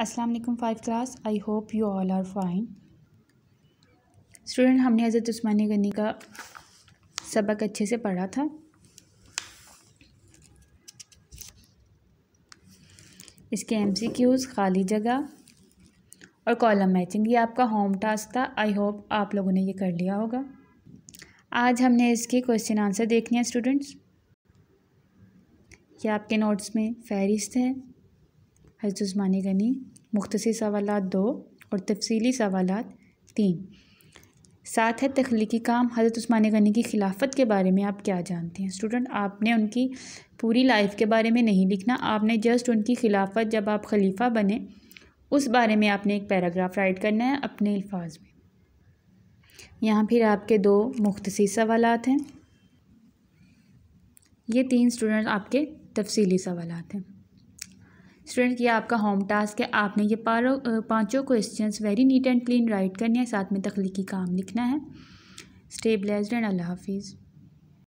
अस्सलाम वालेकुम five class I hope you all are fine student हमने हज़रत उस्मानी गनी का सबक अच्छे से पढ़ा था इसके एम सी क्यूज़ खाली जगह और कॉलम मैचिंग ये आपका होम टास्क था आई होप आप लोगों ने ये कर लिया होगा आज हमने इसके क्वेश्चन आंसर देखने हैं स्टूडेंट्स ये आपके नोट्स में फहरिस्त है हज़रतमान गनी मुख्तसर सवाल दो और तफसीली सवाल तीन साथ है तख्लीकी काम हज़रत ऊस्मान गनी की खिलाफत के बारे में आप क्या जानते हैं स्टूडेंट आपने उनकी पूरी लाइफ के बारे में नहीं लिखना आपने जस्ट उनकी खिलाफत जब आप खलीफा बने उस बारे में आपने एक पैराग्राफ राइट करना है अपने अल्फाज में यहाँ फिर आपके दो मुख्तसर सवाल हैं ये तीन स्टूडेंट आपके तफसली सवाल हैं स्टूडेंट ये आपका होम टास्क है आपने ये पारों पाँचों questions very neat and clean write करने हैं साथ में तख्लीकी काम लिखना है स्टेबलाइज एंड अल्लाह हाफिज़